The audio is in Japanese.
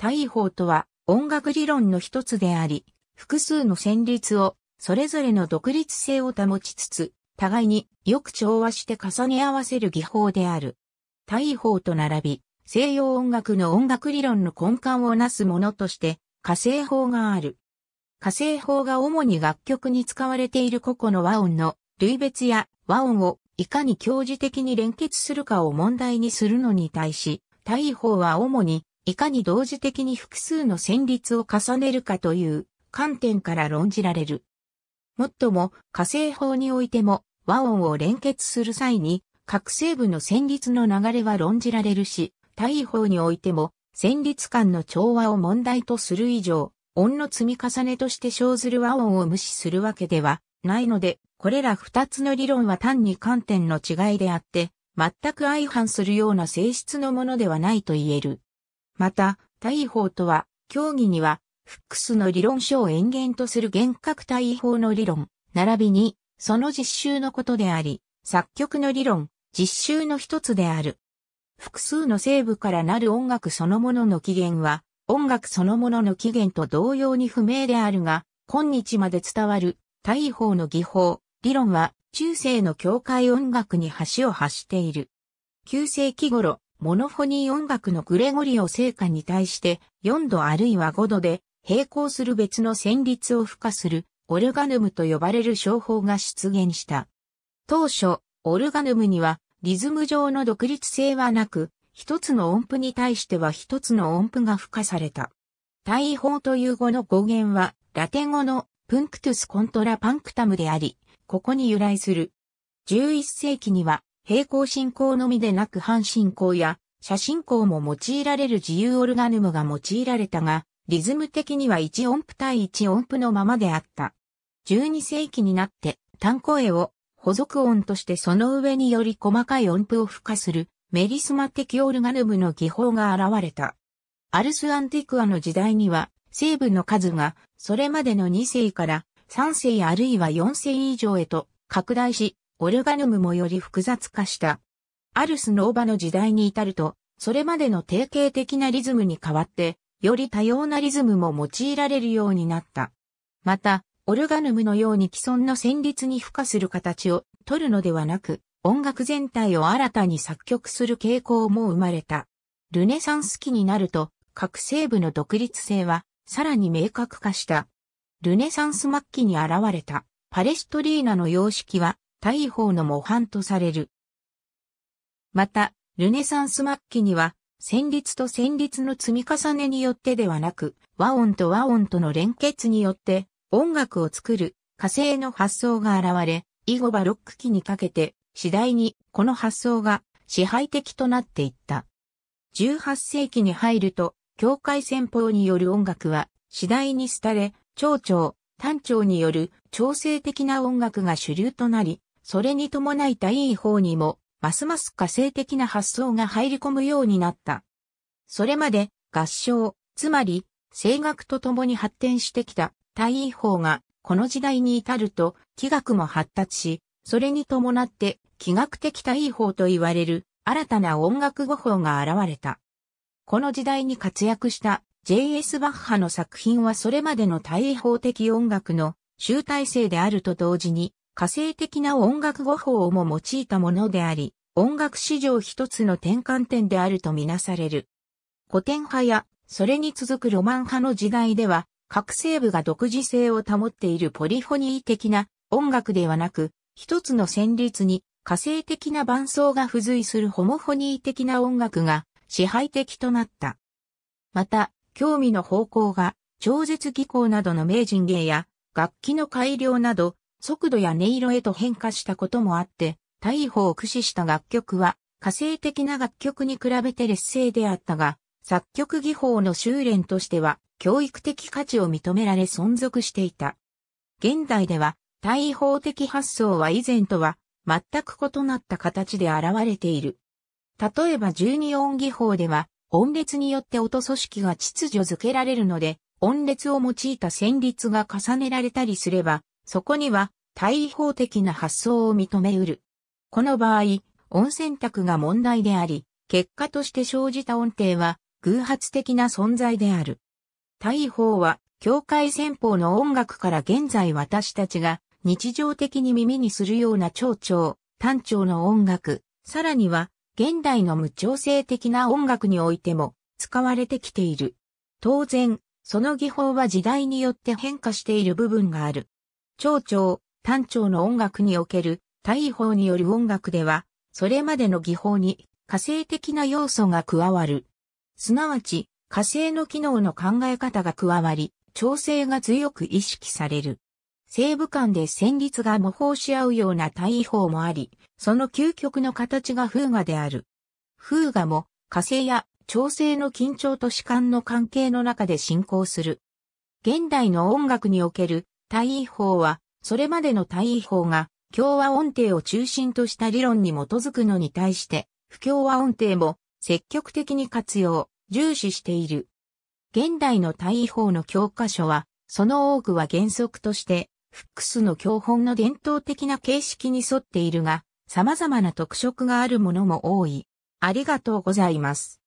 大法とは音楽理論の一つであり、複数の旋律をそれぞれの独立性を保ちつつ、互いによく調和して重ね合わせる技法である。大法と並び、西洋音楽の音楽理論の根幹をなすものとして、火星法がある。火星法が主に楽曲に使われている個々の和音の類別や和音をいかに教示的に連結するかを問題にするのに対し、大法は主にいかに同時的に複数の旋律を重ねるかという観点から論じられる。もっとも、火星法においても和音を連結する際に、各成分の旋律の流れは論じられるし、対位法においても、旋律間の調和を問題とする以上、音の積み重ねとして生ずる和音を無視するわけではないので、これら二つの理論は単に観点の違いであって、全く相反するような性質のものではないと言える。また、大法とは、教義には、フックスの理論書を延言とする幻覚大法の理論、並びに、その実習のことであり、作曲の理論、実習の一つである。複数の西部からなる音楽そのものの起源は、音楽そのものの起源と同様に不明であるが、今日まで伝わる、大法の技法、理論は、中世の教会音楽に橋を発している。9世紀頃、モノフォニー音楽のグレゴリオ聖歌に対して4度あるいは5度で並行する別の旋律を付加するオルガヌムと呼ばれる商法が出現した。当初、オルガヌムにはリズム上の独立性はなく、一つの音符に対しては一つの音符が付加された。大法という語の語源は、ラテン語のプンクトゥスコントラパンクタムであり、ここに由来する。11世紀には平行進行のみでなく半進行や写進行も用いられる自由オルガヌムが用いられたが、リズム的には1音符対1音符のままであった。12世紀になって単声を補足音としてその上により細かい音符を付加するメリスマ的オルガヌムの技法が現れた。アルス・アンティクアの時代には成分の数がそれまでの2世から3世あるいは4世以上へと拡大し、オルガヌムもより複雑化した。アルスのオバの時代に至ると、それまでの定型的なリズムに代わって、より多様なリズムも用いられるようになった。また、オルガヌムのように既存の旋律に付加する形を取るのではなく、音楽全体を新たに作曲する傾向も生まれた。ルネサンス期になると、各西部の独立性はさらに明確化した。ルネサンス末期に現れたパレストリーナの様式は大砲の模範とされる。また、ルネサンス末期には、旋律と旋律の積み重ねによってではなく、和音と和音との連結によって、音楽を作る、火星の発想が現れ、以後バロック期にかけて、次第にこの発想が支配的となっていった。18世紀に入ると、境界戦法による音楽は次第に廃れ、長調、単調による調整的な音楽が主流となり、それに伴いたいい方にも、ますます火星的な発想が入り込むようになった。それまで、合唱、つまり、声楽と共に発展してきた、大医法が、この時代に至ると、気学も発達し、それに伴って、気学的大医法と言われる、新たな音楽語法が現れた。この時代に活躍した J.S. バッハの作品はそれまでの大医法的音楽の集大成であると同時に、火星的な音楽語法をも用いたものであり、音楽史上一つの転換点であるとみなされる。古典派や、それに続くロマン派の時代では、各西部が独自性を保っているポリフォニー的な音楽ではなく、一つの旋律に火星的な伴奏が付随するホモフォニー的な音楽が支配的となった。また、興味の方向が超絶技巧などの名人芸や楽器の改良など速度や音色へと変化したこともあって、大砲を駆使した楽曲は、火星的な楽曲に比べて劣勢であったが、作曲技法の修練としては、教育的価値を認められ存続していた。現代では、大砲的発想は以前とは、全く異なった形で現れている。例えば12音技法では、音列によって音組織が秩序づけられるので、音列を用いた旋律が重ねられたりすれば、そこには対法的な発想を認めうる。この場合、温選択が問題であり、結果として生じた音程は偶発的な存在である。大法は、境界戦法の音楽から現在私たちが日常的に耳にするような長調、単調の音楽、さらには現代の無調整的な音楽においても使われてきている。当然、その技法は時代によって変化している部分がある。長調、単調の音楽における大法による音楽では、それまでの技法に火星的な要素が加わる。すなわち、火星の機能の考え方が加わり、調整が強く意識される。西部間で旋律が模倣し合うような大法もあり、その究極の形が風雅である。風雅も火星や調整の緊張と主観の関係の中で進行する。現代の音楽における大位法は、それまでの大位法が、共和音程を中心とした理論に基づくのに対して、不協和音程も積極的に活用、重視している。現代の大位法の教科書は、その多くは原則として、フックスの教本の伝統的な形式に沿っているが、様々な特色があるものも多い。ありがとうございます。